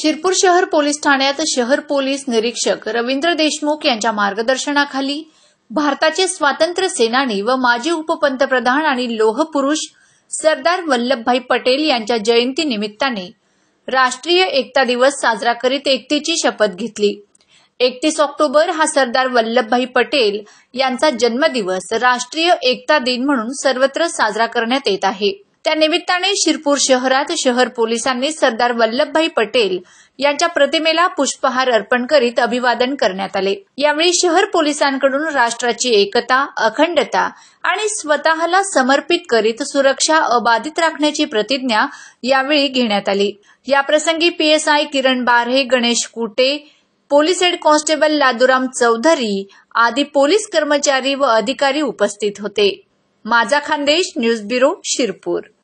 शिरपूर शहर पोलीस ठाण्यात शहर पोलीस निरीक्षक रवींद्र देशमुख यांच्या मार्गदर्शनाखाली भारताचे स्वातंत्र्य सेनानी व माजी उपपंतप्रधान आणि लोहपुरुष सरदार वल्लभभाई पटेल यांच्या जयंतीनिमित्ताने राष्ट्रीय एकता दिवस साजरा करीत एकतेची शपथ घेतली एकतीस ऑक्टोबर हा सरदार वल्लभभाई पटेल यांचा जन्मदिवस राष्ट्रीय एकता दिन म्हणून सर्वत्र साजरा करण्यात येत आहे निमित्ताने शिरपूर शहरात शहर पोलिसांनी सरदार वल्लभभाई पटेल यांच्या प्रतिमेला पुष्पहार अर्पण करीत अभिवादन करण्यात आले यावेळी शहर पोलिसांकडून राष्ट्राची एकता अखंडता आणि स्वतःला समर्पित करीत सुरक्षा अबाधित राखण्याची प्रतिज्ञा यावेळी घेण्यात आली याप्रसंगी PSI Kiran Barhe Ganesh Kute police head constable Laduram Chaudhary आदी पोलीस कर्मचारी व अधिकारी उपस्थित होते माझा खानदेश न्यूज ब्युरो शिरपूर